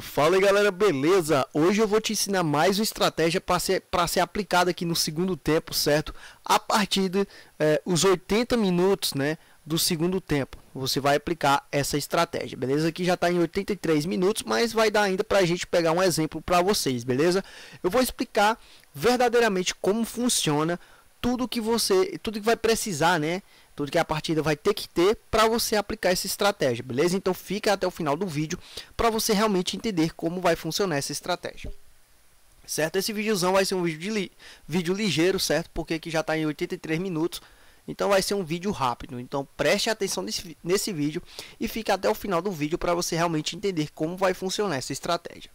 Fala aí galera, beleza? Hoje eu vou te ensinar mais uma estratégia para ser, ser aplicada aqui no segundo tempo, certo? A partir dos é, eh, os 80 minutos né, do segundo tempo, você vai aplicar essa estratégia, beleza? Aqui já está em 83 minutos, mas vai dar ainda para a gente pegar um exemplo para vocês, beleza? Eu vou explicar verdadeiramente como funciona tudo que você, tudo que vai precisar, né? Tudo que é a partida vai ter que ter para você aplicar essa estratégia, beleza? Então fica até o final do vídeo para você realmente entender como vai funcionar essa estratégia. Certo? Esse vídeozão vai ser um vídeo, li... vídeo ligeiro, certo? Porque aqui já está em 83 minutos. Então vai ser um vídeo rápido. Então preste atenção nesse, nesse vídeo e fique até o final do vídeo para você realmente entender como vai funcionar essa estratégia.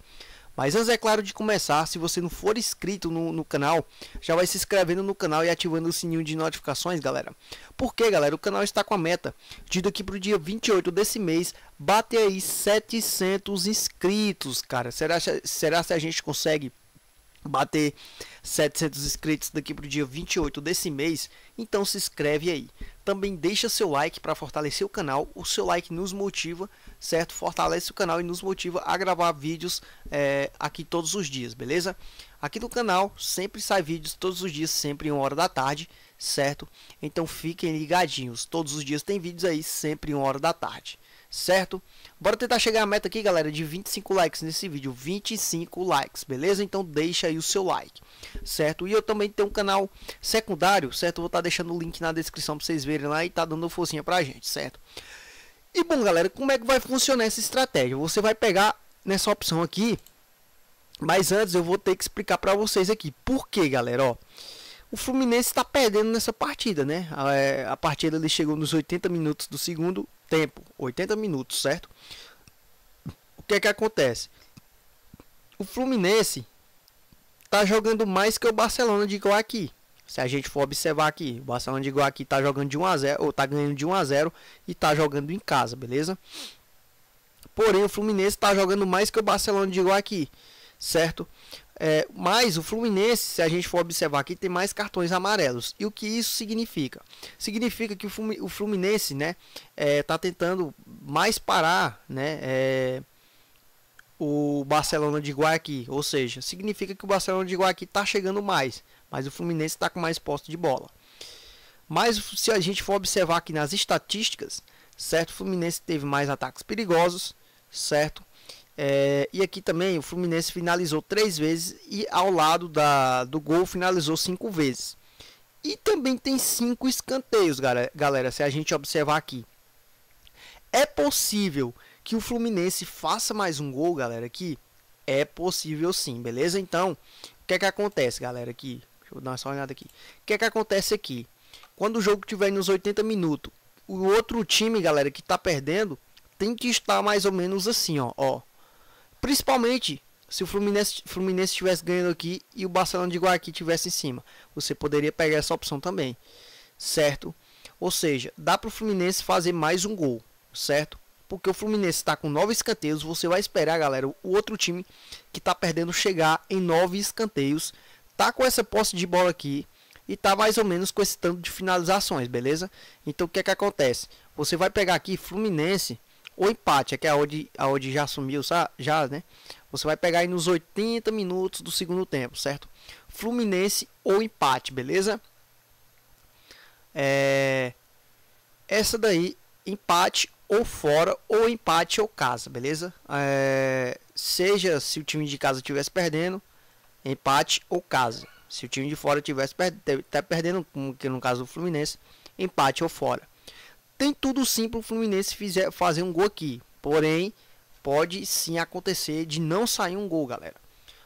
Mas antes, é claro, de começar, se você não for inscrito no, no, canal, já vai se inscrevendo no canal e ativando o sininho de notificações, galera. Porque, galera, o canal está com a meta de daqui para o dia 28 desse mês bater aí 700 inscritos, cara. Será, será se a gente consegue bater 700 inscritos daqui para o dia 28 desse mês, então se inscreve aí. Também deixa seu like para fortalecer o canal, o seu like nos motiva, certo? Fortalece o canal e nos motiva a gravar vídeos é, aqui todos os dias, beleza? Aqui no canal sempre sai vídeos todos os dias, sempre em uma hora da tarde, certo? Então fiquem ligadinhos, todos os dias tem vídeos aí, sempre em uma hora da tarde certo? Bora tentar chegar a meta aqui, galera, de 25 likes nesse vídeo, 25 likes, beleza? Então deixa aí o seu like, certo? E eu também tenho um canal secundário, certo? Vou estar tá deixando o link na descrição para vocês verem lá e tá dando forcinha pra gente, certo? E bom, galera, como é que vai funcionar essa estratégia? Você vai pegar nessa opção aqui, mas antes eu vou ter que explicar para vocês aqui por que, galera, ó. O Fluminense está perdendo nessa partida, né? A, é, a partida ele chegou nos 80 minutos do segundo tempo, 80 minutos, certo? O que é que acontece? O Fluminense tá jogando mais que o Barcelona de igual aqui Se a gente for observar aqui, o Barcelona de igual aqui tá jogando de 1 a 0, ou tá ganhando de 1 a 0 e tá jogando em casa, beleza? Porém, o Fluminense está jogando mais que o Barcelona de igual aqui certo? É, mas o Fluminense, se a gente for observar aqui, tem mais cartões amarelos. E o que isso significa? Significa que o Fluminense né, é, tá tentando mais parar né, é, o Barcelona de Guayaquil. Ou seja, significa que o Barcelona de Guayaquil está chegando mais. Mas o Fluminense está com mais posse de bola. Mas se a gente for observar aqui nas estatísticas, certo? O Fluminense teve mais ataques perigosos, certo? É, e aqui também o Fluminense finalizou três vezes e ao lado da, do gol finalizou cinco vezes. E também tem cinco escanteios, galera, se a gente observar aqui. É possível que o Fluminense faça mais um gol, galera, aqui? É possível sim, beleza? Então, o que é que acontece, galera, aqui? Deixa eu dar uma olhada aqui. O que é que acontece aqui? Quando o jogo tiver nos 80 minutos, o outro time, galera, que está perdendo, tem que estar mais ou menos assim, ó. ó Principalmente se o Fluminense, Fluminense tivesse ganhando aqui e o Barcelona de Guayaquil tivesse em cima. Você poderia pegar essa opção também, certo? Ou seja, dá para o Fluminense fazer mais um gol, certo? Porque o Fluminense está com nove escanteios, você vai esperar, galera, o outro time que está perdendo chegar em nove escanteios, tá com essa posse de bola aqui e tá mais ou menos com esse tanto de finalizações, beleza? Então o que é que acontece? Você vai pegar aqui Fluminense ou empate, é que a Odd, a Odd já assumiu, já, né? Você vai pegar aí nos 80 minutos do segundo tempo, certo? Fluminense ou empate, beleza? É... Essa daí, empate ou fora, ou empate ou casa, beleza? É... Seja se o time de casa estivesse perdendo, empate ou casa. Se o time de fora estivesse per... tá perdendo, como que no caso do Fluminense, empate ou fora. Tem tudo sim para o Fluminense fizer, fazer um gol aqui. Porém, pode sim acontecer de não sair um gol, galera.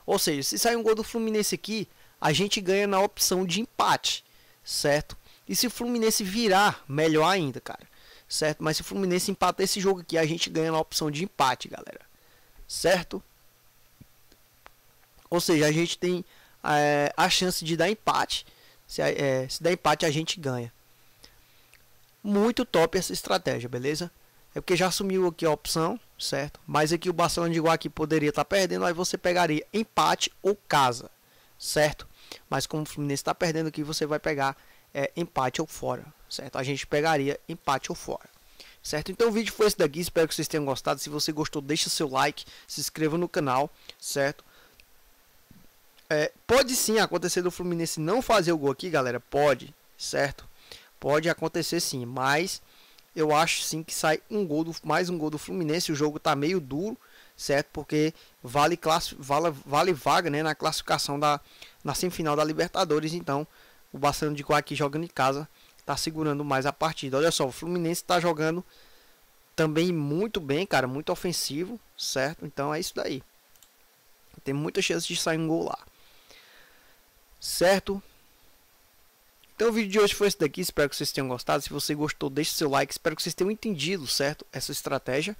Ou seja, se sair um gol do Fluminense aqui, a gente ganha na opção de empate, certo? E se o Fluminense virar, melhor ainda, cara. Certo? Mas se o Fluminense empatar esse jogo aqui, a gente ganha na opção de empate, galera. Certo? Ou seja, a gente tem é, a chance de dar empate. Se, é, se der empate, a gente ganha. Muito top essa estratégia, beleza? É porque já assumiu aqui a opção, certo? Mas aqui o Barcelona de Guayaquil poderia estar tá perdendo, aí você pegaria empate ou casa, certo? Mas como o Fluminense está perdendo aqui, você vai pegar é, empate ou fora, certo? A gente pegaria empate ou fora, certo? Então o vídeo foi esse daqui, espero que vocês tenham gostado. Se você gostou, deixa seu like, se inscreva no canal, certo? É, pode sim acontecer do Fluminense não fazer o gol aqui, galera, pode, certo? Pode acontecer sim, mas eu acho sim que sai um gol do, mais um gol do Fluminense. O jogo está meio duro, certo? Porque vale, classe, vale, vale vaga né? na classificação da na semifinal da Libertadores. Então o Barcelona de Guayaquil jogando em casa está segurando mais a partida. Olha só, o Fluminense está jogando também muito bem, cara, muito ofensivo, certo? Então é isso daí. Tem muita chance de sair um gol lá, certo? Então o vídeo de hoje foi esse daqui, espero que vocês tenham gostado. Se você gostou, deixe seu like, espero que vocês tenham entendido, certo? Essa estratégia,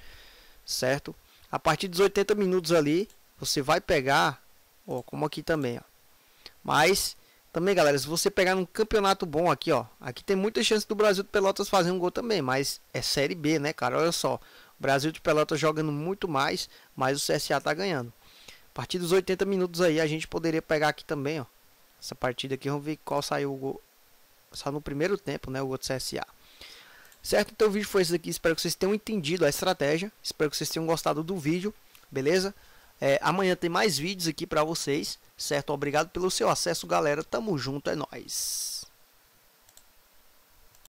certo? A partir dos 80 minutos ali, você vai pegar, ó, como aqui também, ó. Mas, também galera, se você pegar num campeonato bom aqui, ó. Aqui tem muita chance do Brasil de Pelotas fazer um gol também, mas é Série B, né, cara? Olha só, Brasil de Pelotas jogando muito mais, mas o CSA tá ganhando. A partir dos 80 minutos aí, a gente poderia pegar aqui também, ó. Essa partida aqui, vamos ver qual saiu o gol só no primeiro tempo, né? O outro CSA. Certo? Então o vídeo foi esse aqui. Espero que vocês tenham entendido a estratégia. Espero que vocês tenham gostado do vídeo. Beleza? É, amanhã tem mais vídeos aqui para vocês. Certo? Obrigado pelo seu acesso, galera. Tamo junto, é nóis.